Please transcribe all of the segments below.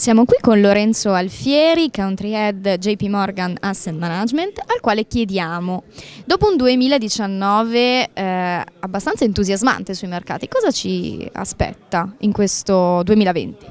Siamo qui con Lorenzo Alfieri, country head JP Morgan Asset Management, al quale chiediamo, dopo un 2019 eh, abbastanza entusiasmante sui mercati, cosa ci aspetta in questo 2020?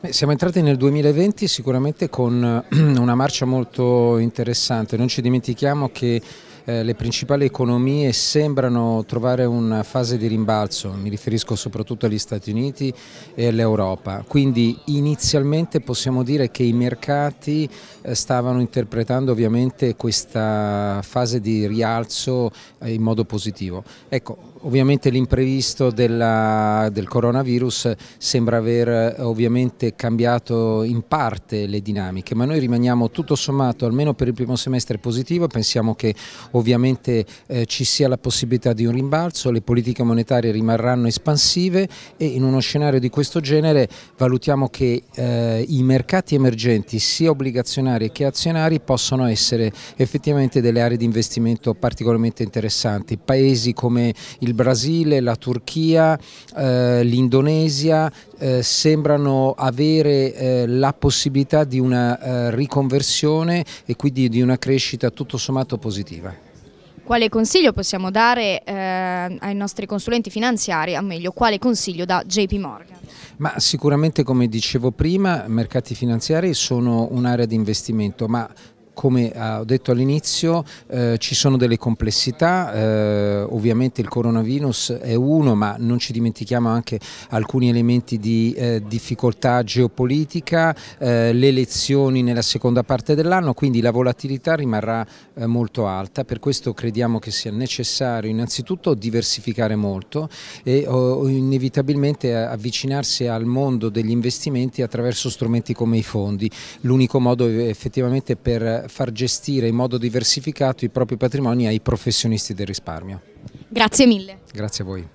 Beh, siamo entrati nel 2020 sicuramente con eh, una marcia molto interessante, non ci dimentichiamo che eh, le principali economie sembrano trovare una fase di rimbalzo, mi riferisco soprattutto agli Stati Uniti e all'Europa, quindi inizialmente possiamo dire che i mercati eh, stavano interpretando ovviamente questa fase di rialzo eh, in modo positivo. Ecco, ovviamente l'imprevisto del coronavirus sembra aver ovviamente cambiato in parte le dinamiche, ma noi rimaniamo tutto sommato, almeno per il primo semestre, positivo e pensiamo che ovviamente eh, ci sia la possibilità di un rimbalzo, le politiche monetarie rimarranno espansive e in uno scenario di questo genere valutiamo che eh, i mercati emergenti sia obbligazionari che azionari possono essere effettivamente delle aree di investimento particolarmente interessanti. Paesi come il Brasile, la Turchia, eh, l'Indonesia eh, sembrano avere eh, la possibilità di una eh, riconversione e quindi di una crescita tutto sommato positiva. Quale consiglio possiamo dare eh, ai nostri consulenti finanziari, o meglio, quale consiglio da JP Morgan? Ma sicuramente come dicevo prima, mercati finanziari sono un'area di investimento, ma come eh, ho detto all'inizio eh, ci sono delle complessità, eh, ovviamente il coronavirus è uno ma non ci dimentichiamo anche alcuni elementi di eh, difficoltà geopolitica, eh, le elezioni nella seconda parte dell'anno, quindi la volatilità rimarrà eh, molto alta, per questo crediamo che sia necessario innanzitutto diversificare molto e oh, inevitabilmente avvicinarsi al mondo degli investimenti attraverso strumenti come i fondi, l'unico modo effettivamente per far gestire in modo diversificato i propri patrimoni ai professionisti del risparmio. Grazie mille. Grazie a voi.